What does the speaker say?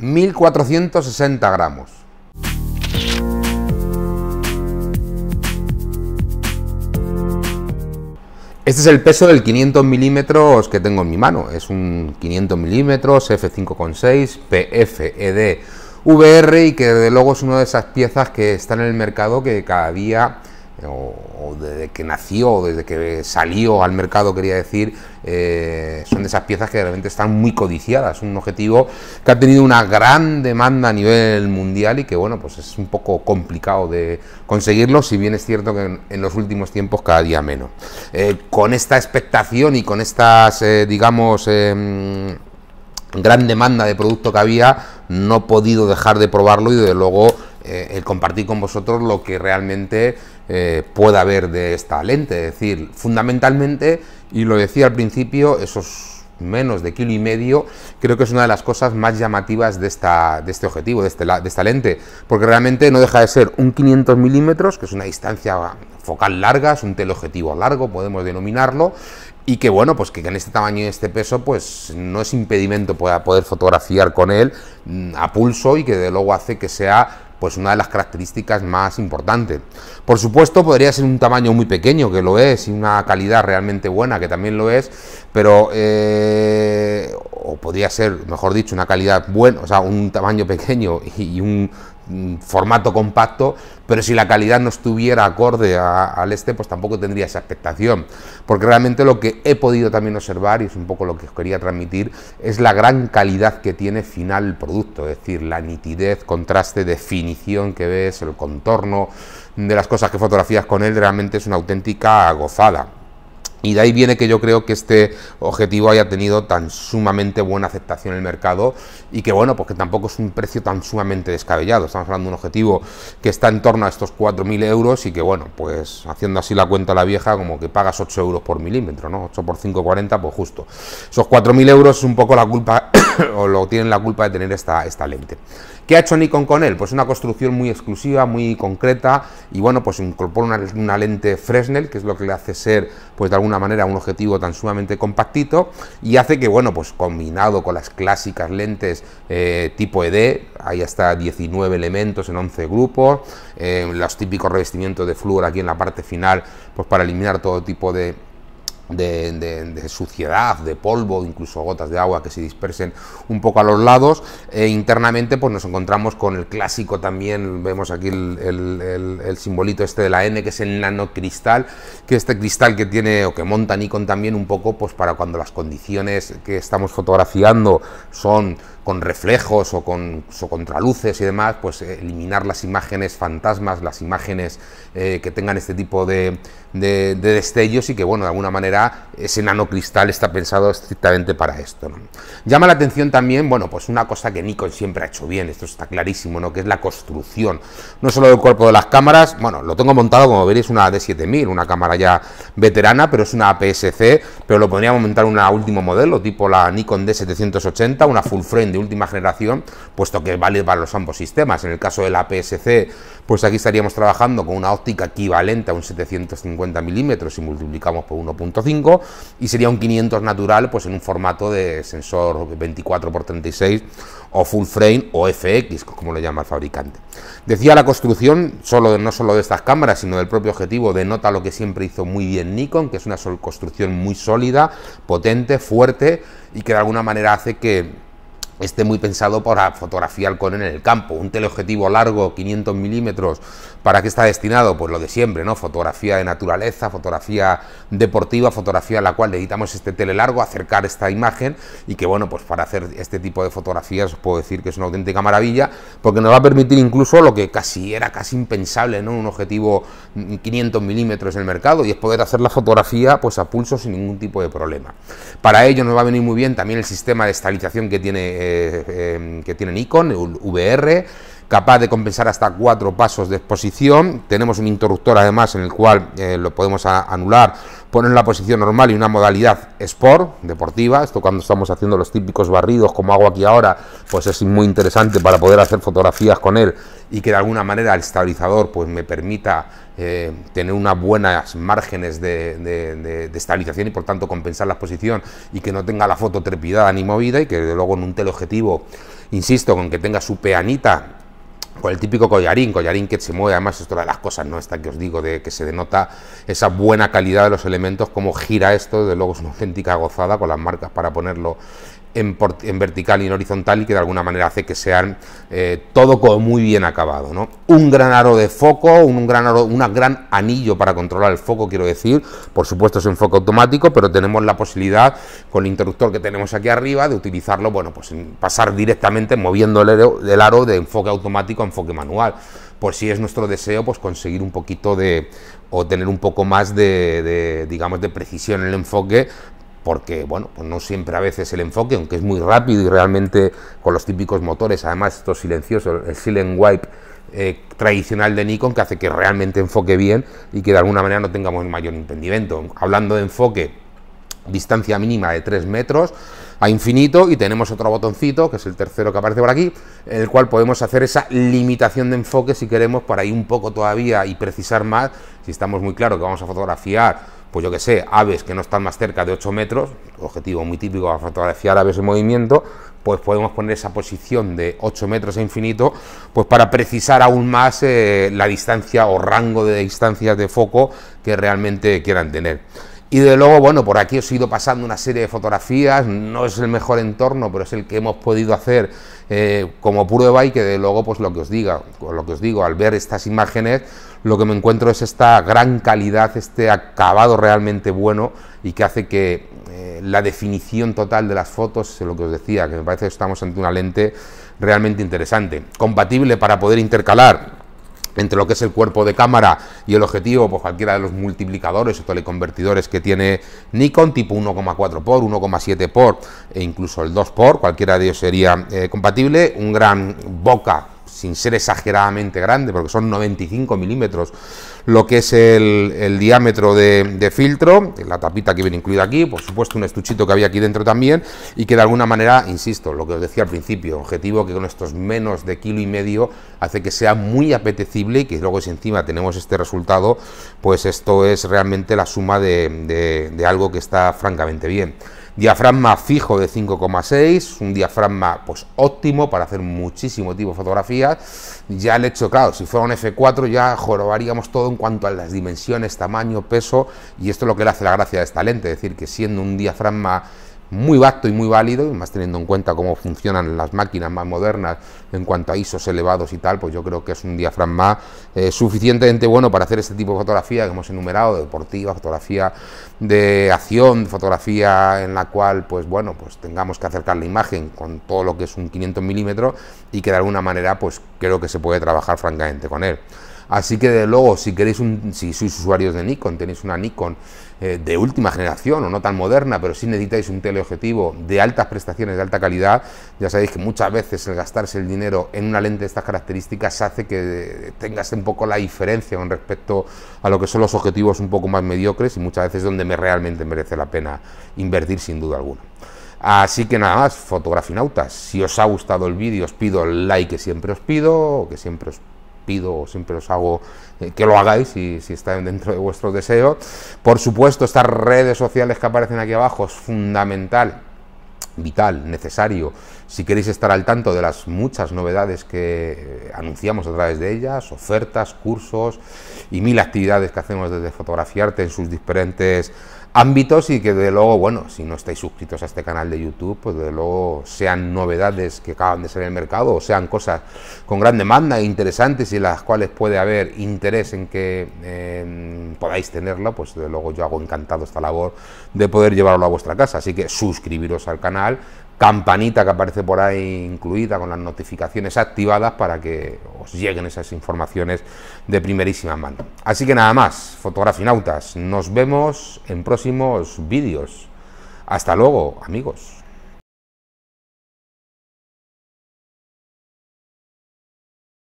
1460 gramos. Este es el peso del 500 milímetros que tengo en mi mano. Es un 500 milímetros F5.6 PFED VR y que desde luego es una de esas piezas que están en el mercado que cada día o, desde que nació, desde que salió al mercado, quería decir, eh, son de esas piezas que realmente están muy codiciadas. Un objetivo que ha tenido una gran demanda a nivel mundial y que, bueno, pues es un poco complicado de conseguirlo, si bien es cierto que en, los últimos tiempos cada día menos. Eh, con esta expectación y con estas, eh, digamos, em, gran demanda de producto que había, no he podido dejar de probarlo y, desde luego, compartir con vosotros lo que realmente eh, pueda haber de esta lente. Es decir, fundamentalmente, y lo decía al principio, esos menos de kilo y medio, creo que es una de las cosas más llamativas de, esta, de este objetivo, de, este, de esta lente, porque realmente no deja de ser un 500 milímetros, que es una distancia focal larga, es un teleobjetivo largo, podemos denominarlo, y que bueno, pues que en este tamaño y este peso, pues no es impedimento para poder fotografiar con él mm, a pulso y que de luego hace que sea pues una de las características más importantes. Por supuesto, podría ser un tamaño muy pequeño, que lo es, y una calidad realmente buena, que también lo es, pero eh, o podría ser, mejor dicho, una calidad buena, o sea, un tamaño pequeño y un mm, formato compacto, pero si la calidad no estuviera acorde al este, pues tampoco tendría esa expectación. Porque realmente lo que he podido también observar, y es un poco lo que os quería transmitir, es la gran calidad que tiene final el producto, es decir, la nitidez, contraste, definición que ves, el contorno de las cosas que fotografías con él, realmente es una auténtica gozada. Y de ahí viene que yo creo que este objetivo haya tenido tan sumamente buena aceptación en el mercado y que bueno, porque pues tampoco es un precio tan sumamente descabellado. Estamos hablando de un objetivo que está en torno a estos 4.000 euros y que bueno, pues haciendo así la cuenta la vieja, como que pagas 8 euros por milímetro, ¿no? 8 por 5.40, pues justo. Esos 4.000 euros es un poco la culpa o lo tienen la culpa de tener esta, esta lente. ¿Qué ha hecho Nikon con él? Pues una construcción muy exclusiva, muy concreta y bueno, pues incorpora una, lente Fresnel, que es lo que le hace ser, pues de alguna manera, un objetivo tan sumamente compactito y hace que, bueno, pues combinado con las clásicas lentes eh, tipo ED, ahí hasta 19 elementos en 11 grupos, eh, los típicos revestimientos de flúor aquí en la parte final, pues para eliminar todo tipo de de, suciedad, de polvo, incluso gotas de agua que se dispersen un poco a los lados. E internamente, pues nos encontramos con el clásico también, vemos aquí el, simbolito este de la N, que es el nanocristal, que este cristal que tiene o que monta Nikon también un poco, pues para cuando las condiciones que estamos fotografiando son con reflejos o con o contraluces y demás, pues eh, eliminar las imágenes fantasmas, las imágenes eh, que tengan este tipo de destellos y que, bueno, de alguna manera ese nanocristal está pensado estrictamente para esto. Llama la atención también, bueno, pues una cosa que Nikon siempre ha hecho bien, esto está clarísimo, ¿no? Que es la construcción, no solo del cuerpo de las cámaras, bueno, lo tengo montado, como veréis, una D7000, una cámara ya veterana, pero es una APS-C, pero lo podríamos montar una último modelo, tipo la Nikon D780, una full frame de última generación, puesto que vale para los ambos sistemas. En el caso de la APS-C, pues aquí estaríamos trabajando con una óptica equivalente a un 750 milímetros si multiplicamos por 1.5 y sería un 500 natural pues en un formato de sensor 24x36 o full frame o FX, como le llama el fabricante. Decía la construcción, solo, no solo de estas cámaras, sino del propio objetivo, denota lo que siempre hizo muy bien Nikon, que es una construcción muy sólida, potente, fuerte y que de alguna manera hace que esté muy pensado para fotografía con en el campo. Un teleobjetivo largo, 500 milímetros, ¿para qué está destinado? Pues lo de siempre, ¿no? Fotografía de naturaleza, fotografía deportiva, fotografía a la cual necesitamos este tele largo, acercar esta imagen y que, bueno, pues para hacer este tipo de fotografías os puedo decir que es una auténtica maravilla porque nos va a permitir incluso lo que casi era casi impensable, ¿no? Un objetivo 500 milímetros en el mercado y es poder hacer la fotografía pues a pulso sin ningún tipo de problema. Para ello nos va a venir muy bien también el sistema de estabilización que tiene eh, eh, que tienen Icon, VR, capaz de compensar hasta cuatro pasos de exposición. Tenemos un interruptor además en el cual eh, lo podemos anular, poner en la posición normal y una modalidad sport, deportiva. Esto cuando estamos haciendo los típicos barridos como hago aquí ahora, pues es muy interesante para poder hacer fotografías con él y que de alguna manera el estabilizador pues me permita eh, tener unas buenas márgenes de, estabilización y por tanto compensar la exposición y que no tenga la foto trepidada ni movida y que de luego en un teleobjetivo, insisto, con que tenga su peanita con el típico collarín, collarín que se mueve, además esto de las cosas, ¿no? Esta que os digo, de que se denota esa buena calidad de los elementos, cómo gira esto, de luego es una auténtica gozada con las marcas para ponerlo en, vertical y en horizontal y que de alguna manera hace que sean eh, todo muy bien acabado. ¿no? Un gran aro de foco, un, gran aro, una gran anillo para controlar el foco, quiero decir. Por supuesto es un foco automático, pero tenemos la posibilidad con el interruptor que tenemos aquí arriba de utilizarlo, bueno, pues pasar directamente moviendo el aro, de enfoque automático a enfoque manual por pues si es nuestro deseo, pues conseguir un poquito de, o tener un poco más de, de digamos, de precisión en el enfoque porque bueno, pues no siempre a veces el enfoque, aunque es muy rápido y realmente con los típicos motores, además esto silencioso, el silent wipe eh, tradicional de Nikon que hace que realmente enfoque bien y que de alguna manera no tengamos mayor impedimento. Hablando de enfoque, distancia mínima de 3 metros a infinito y tenemos otro botoncito, que es el tercero que aparece por aquí, en el cual podemos hacer esa limitación de enfoque si queremos para ahí un poco todavía y precisar más, si estamos muy claro que vamos a fotografiar pues yo que sé, aves que no están más cerca de 8 metros, objetivo muy típico para fotografiar aves en movimiento, pues podemos poner esa posición de 8 metros a e infinito, pues para precisar aún más eh, la distancia o rango de distancias de foco que realmente quieran tener. Y de luego, bueno, por aquí os he ido pasando una serie de fotografías, no es el mejor entorno, pero es el que hemos podido hacer eh, como prueba y que de luego, pues lo que os diga, lo que os digo, al ver estas imágenes, lo que me encuentro es esta gran calidad, este acabado realmente bueno y que hace que eh, la definición total de las fotos, es lo que os decía, que me parece que estamos ante una lente realmente interesante, compatible para poder intercalar entre lo que es el cuerpo de cámara y el objetivo, pues cualquiera de los multiplicadores o teleconvertidores que tiene Nikon, tipo 1,4 por, 1,7 por e incluso el 2 por, cualquiera de ellos sería eh, compatible, un gran boca sin ser exageradamente grande, porque son 95 milímetros lo que es el, diámetro de, filtro, la tapita que viene incluida aquí, por supuesto un estuchito que había aquí dentro también, y que de alguna manera, insisto, lo que os decía al principio, objetivo que con estos menos de kilo y medio hace que sea muy apetecible y que luego si encima tenemos este resultado, pues esto es realmente la suma de algo que está francamente bien. Diafragma fijo de 5,6, un diafragma pues óptimo para hacer muchísimo tipo de fotografías. Ya el hecho, claro, si fuera un F4 ya jorobaríamos todo en cuanto a las dimensiones, tamaño, peso, y esto es lo que le hace la gracia de esta lente, es decir, que siendo un diafragma muy vasto y muy válido, y más teniendo en cuenta cómo funcionan las máquinas más modernas en cuanto a ISOs elevados y tal, pues yo creo que es un diafragma eh, suficientemente bueno para hacer este tipo de fotografía que hemos enumerado, deportiva, fotografía de acción, fotografía en la cual, pues bueno, pues tengamos que acercar la imagen con todo lo que es un 500 milímetros y que de alguna manera, pues creo que se puede trabajar francamente con él. Así que de luego, si queréis un, si sois usuarios de Nikon, tenéis una Nikon eh, de última generación o no tan moderna, pero si necesitáis un teleobjetivo de altas prestaciones, de alta calidad, ya sabéis que muchas veces el gastarse el dinero en una lente de estas características hace que eh, tengas un poco la diferencia con respecto a lo que son los objetivos un poco más mediocres y muchas veces donde me realmente merece la pena invertir sin duda alguna. Así que nada más, fotografinautas, si os ha gustado el vídeo os pido el like que siempre os pido, que siempre os pido, siempre os hago eh, que lo hagáis si, si está dentro de vuestros deseos. Por supuesto, estas redes sociales que aparecen aquí abajo es fundamental vital, necesario, si queréis estar al tanto de las muchas novedades que eh, anunciamos a través de ellas, ofertas, cursos y mil actividades que hacemos desde Fotografiarte en sus diferentes ámbitos y que de luego, bueno, si no estáis suscritos a este canal de YouTube, pues de luego sean novedades que acaban de salir el mercado o sean cosas con gran demanda e interesantes y las cuales puede haber interés en que podáis tenerla, pues de luego yo hago encantado esta labor de poder llevarlo a vuestra casa. Así que suscribiros al canal, campanita que aparece por ahí incluida con las notificaciones activadas para que os lleguen esas informaciones de primerísima mano. Así que nada más, fotografinautas, nos vemos en próximos vídeos. Hasta luego, amigos.